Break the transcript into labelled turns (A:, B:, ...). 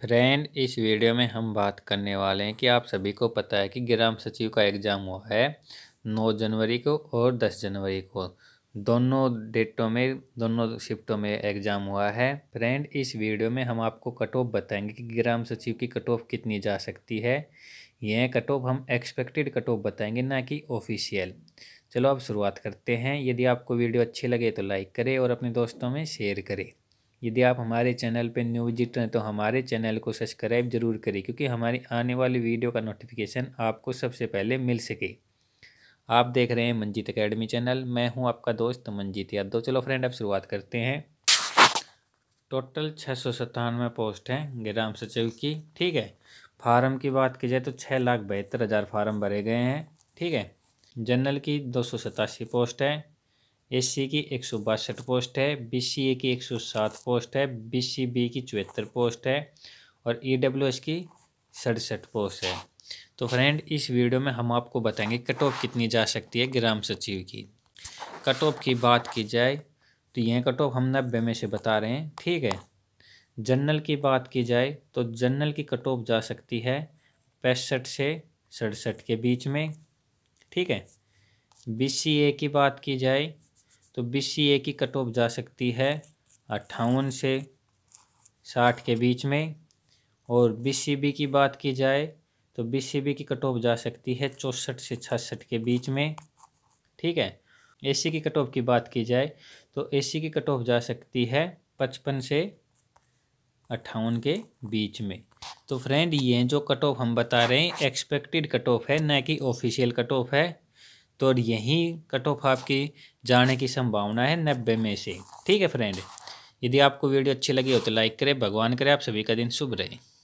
A: friend इस video में हम बात करने वाले हैं कि आप सभी को पता है कि ग्राम सचिव का एग्ज़ाम हुआ है 9 जनवरी को और 10 जनवरी को दोनों डेटों में दोनों शिफ्टों में एग्ज़ाम हुआ है फ्रेंड इस वीडियो में हम आपको कट ऑफ बताएंगे कि ग्राम सचिव की कट ऑफ कितनी जा सकती है यह कट ऑफ हम एक्सपेक्टेड कट ऑफ बताएँगे ना कि ऑफिशियल चलो अब शुरुआत करते हैं यदि आपको वीडियो अच्छी लगे तो लाइक करें और अपने दोस्तों में शेयर करें यदि आप हमारे चैनल पर न्यू विजिट हैं तो हमारे चैनल को सब्सक्राइब जरूर करें क्योंकि हमारी आने वाली वीडियो का नोटिफिकेशन आपको सबसे पहले मिल सके आप देख रहे हैं मंजीत अकेडमी चैनल मैं हूं आपका दोस्त मंजीत यादव चलो फ्रेंड अब शुरुआत करते हैं टोटल छः सौ सत्तानवे पोस्ट हैं ग्राम सचिव की ठीक है फार्म की बात की जाए तो छः लाख बहत्तर हज़ार फार्म भरे गए हैं ठीक है जनरल की दो सौ सतासी पोस्ट है एससी की एक सौ बासठ पोस्ट है बीसीए की एक सौ सात पोस्ट है बीसीबी की चौहत्तर पोस्ट है और ईडब्ल्यूएस की सड़सठ पोस्ट है तो फ्रेंड इस वीडियो में हम आपको बताएंगे कट ऑफ कितनी जा सकती है ग्राम सचिव की कट ऑफ की बात की जाए तो यह कट ऑफ हम नब्बे में से बता रहे हैं ठीक है जनरल की बात की जाए तो जनरल की कट ऑफ जा सकती है पैंसठ से सड़सठ के बीच में ठीक है बी की बात की जाए तो ए की कट ऑफ जा सकती है अट्ठावन से साठ के बीच में और बी की बात की जाए तो बी की कट ऑफ जा सकती है चौंसठ से छसठ के बीच में ठीक है सी की कट ऑफ की बात की जाए तो सी की कट ऑफ जा सकती है पचपन से अट्ठावन के बीच में तो फ्रेंड ये जो कट ऑफ हम बता रहे हैं एक्सपेक्टेड कट ऑफ है न कि ऑफिशियल कट ऑफ है तो यहीं कट ऑफ आपकी जाने की संभावना है नब्बे में से ठीक है फ्रेंड यदि आपको वीडियो अच्छी लगी हो तो लाइक करें भगवान करें आप सभी का दिन शुभ रहे